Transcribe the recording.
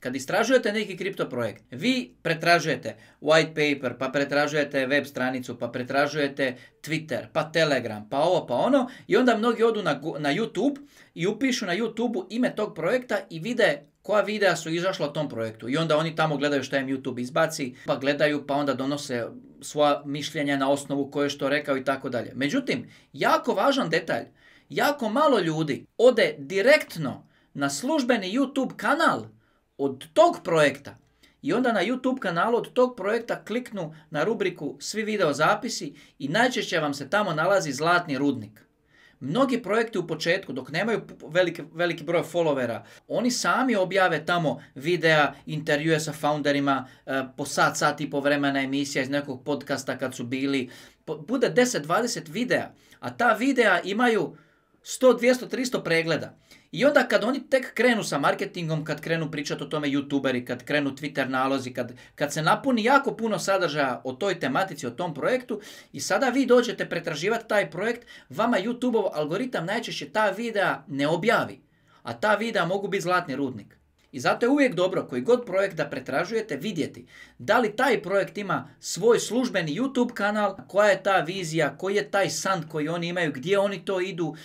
Kad istražujete neki kripto projekt, vi pretražujete white paper, pa pretražujete web stranicu, pa pretražujete Twitter, pa Telegram, pa ovo, pa ono i onda mnogi odu na, na YouTube i upišu na YouTube ime tog projekta i vide koja videa su izašla o tom projektu i onda oni tamo gledaju šta im YouTube izbaci, pa gledaju, pa onda donose svoja mišljenja na osnovu koje što rekao i tako dalje. Međutim, jako važan detalj, jako malo ljudi ode direktno na službeni YouTube kanal od tog projekta i onda na YouTube kanalu od tog projekta kliknu na rubriku Svi video zapisi i najčešće vam se tamo nalazi zlatni rudnik. Mnogi projekti u početku, dok nemaju veliki, veliki broj followera, oni sami objave tamo videa, intervjue sa founderima, e, po sat, sat i po vremena emisija iz nekog podcasta kad su bili. Bude 10-20 videa, a ta videa imaju 100, 200, 300 pregleda. I onda kad oni tek krenu sa marketingom, kad krenu pričati o tome youtuberi, kad krenu Twitter nalozi, kad, kad se napuni jako puno sadržaja o toj tematici, o tom projektu i sada vi dođete pretraživati taj projekt, vama YouTubeov algoritam najčešće ta videa ne objavi, a ta videa mogu biti zlatni rudnik. I zato je uvijek dobro koji god projekt da pretražujete vidjeti da li taj projekt ima svoj službeni YouTube kanal, koja je ta vizija, koji je taj sand koji oni imaju, gdje oni to idu,